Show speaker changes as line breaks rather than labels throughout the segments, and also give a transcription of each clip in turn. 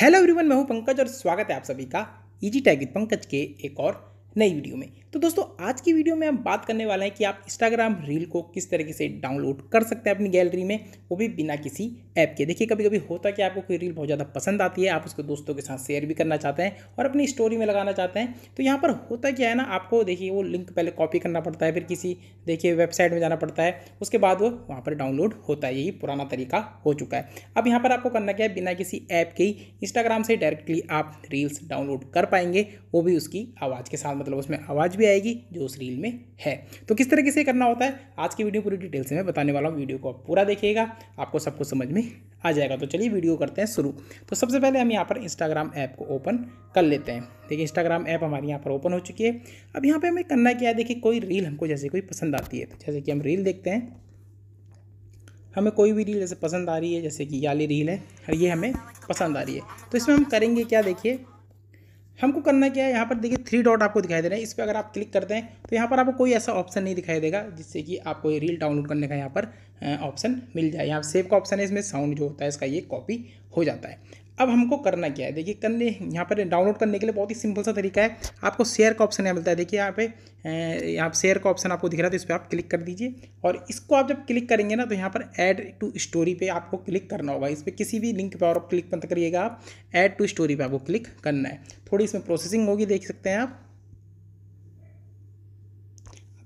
hello everyone मैं हूं पंकज और स्वागत है आप सभी का इजी e टैग पंकज के एक और नई वीडियो में तो दोस्तों आज की वीडियो में हम बात करने वाले हैं कि आप इंस्टाग्राम रील को किस तरीके से डाउनलोड कर सकते हैं अपनी गैलरी में वो भी बिना किसी ऐप के देखिए कभी कभी होता कि आपको कोई रील बहुत ज़्यादा पसंद आती है आप उसको दोस्तों के साथ शेयर भी करना चाहते हैं और अपनी स्टोरी में लगाना चाहते हैं तो यहाँ पर होता क्या है ना आपको देखिए वो लिंक पहले कॉपी करना पड़ता है फिर किसी देखिए वेबसाइट में जाना पड़ता है उसके बाद वो वहाँ पर डाउनलोड होता है यही पुराना तरीका हो चुका है अब यहाँ पर आपको करना क्या है बिना किसी ऐप के ही इंस्टाग्राम से डायरेक्टली आप रील्स डाउनलोड कर पाएंगे वो भी उसकी आवाज़ के साथ मतलब उसमें आवाज़ भी आएगी जो उस रील में है तो किस तरीके से करना होता है आज की वीडियो पूरी डिटेल से मैं बताने वाला हूँ वीडियो को आप पूरा देखिएगा आपको सब कुछ समझ में आ जाएगा तो चलिए वीडियो करते हैं शुरू तो सबसे पहले हम यहाँ पर इंस्टाग्राम ऐप को ओपन कर लेते हैं देखिए इंस्टाग्राम ऐप हमारे यहाँ पर ओपन हो चुकी है अब यहाँ पर हमें करना क्या है देखिए कोई रील हमको जैसे कोई पसंद आती है जैसे कि हम रील देखते हैं हमें कोई भी रील जैसे पसंद आ रही है जैसे कि याली रील है और ये हमें पसंद आ रही है तो इसमें हम करेंगे क्या देखिए हमको करना क्या है यहाँ पर देखिए थ्री डॉट आपको दिखाई दे रहा है इस पर अगर आप क्लिक करते हैं तो यहाँ पर आपको कोई ऐसा ऑप्शन नहीं दिखाई देगा जिससे कि आपको ये रील डाउनलोड करने का यहाँ पर ऑप्शन मिल जाए यहाँ सेव का ऑप्शन है इसमें साउंड जो होता है इसका ये कॉपी हो जाता है अब हमको करना क्या है देखिए करने यहाँ पर डाउनलोड करने के लिए बहुत ही सिंपल सा तरीका है आपको शेयर का ऑप्शन यहाँ मिलता है देखिए यहाँ पे यहाँ शेयर का ऑप्शन आपको दिख रहा है तो इस पर आप क्लिक कर दीजिए और इसको आप जब क्लिक करेंगे ना तो यहाँ पर ऐड टू स्टोरी पे आपको क्लिक करना होगा इस पर किसी भी लिंक पर और क्लिक मत करिएगा आप ऐड टू स्टोरी पर आपको क्लिक करना है थोड़ी इसमें प्रोसेसिंग होगी देख सकते हैं आप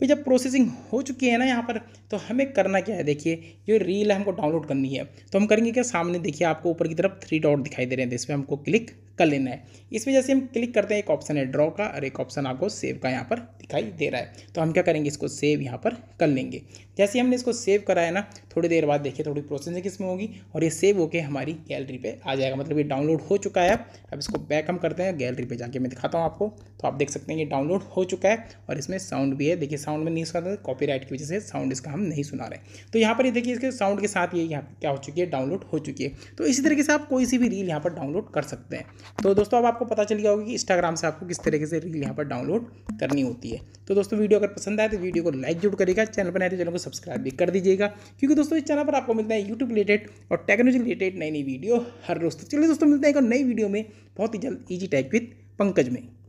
भाई जब प्रोसेसिंग हो चुकी है ना यहाँ पर तो हमें करना क्या है देखिए ये रील है हमको डाउनलोड करनी है तो हम करेंगे क्या सामने देखिए आपको ऊपर की तरफ थ्री डॉट दिखाई दे रहे हैं तो इस पर हमको क्लिक कर लेना है इसमें जैसे हम क्लिक करते हैं एक ऑप्शन है ड्रॉ का और एक ऑप्शन आपको सेव का यहाँ पर दिखाई दे रहा है तो हम क्या करेंगे इसको सेव यहाँ पर कर लेंगे जैसे हमने इसको सेव कराया ना थोड़ी देर बाद देखिए थोड़ी प्रोसेसिंग इसमें होगी और ये सेव होकर हमारी गैलरी पे आ जाएगा मतलब ये डाउनलोड हो चुका है अब इसको बैक हम करते हैं गैलरी पर जाके मैं दिखाता हूँ आपको तो आप देख सकते हैं ये डाउनलोड हो चुका है और इसमें साउंड भी है देखिए साउंड में नहीं सुना था कॉपीराइट की वजह से साउंड इसका हम नहीं सुना रहे तो यहाँ पर ये देखिए इसके साउंड के साथ ये यहाँ क्या हो चुकी है डाउनलोड हो चुकी है तो इसी तरीके से आप कोई सी भी रील यहाँ पर डाउनलोड कर सकते हैं तो दोस्तों अब आपको पता चल गया होगा कि इंस्टाग्राम से आपको किस तरीके से रील यहाँ पर डाउनलोड करनी होती है तो दोस्तों वीडियो अगर पसंद आए तो वीडियो को लाइक जरूर करेगा चैनल पर नए तो चैनल को सब्सक्राइब भी कर दीजिएगा क्योंकि दोस्तों इस चैनल पर आपको मिलता है यूट्यूब रिलेटेड और टेक्नोलॉजी रिलेटेड नई नई वीडियो हर रोज तो चलिए दोस्तों मिलते हैं एक नई वीडियो में बहुत ही जल्द ईजी टाइप विथ पंकज में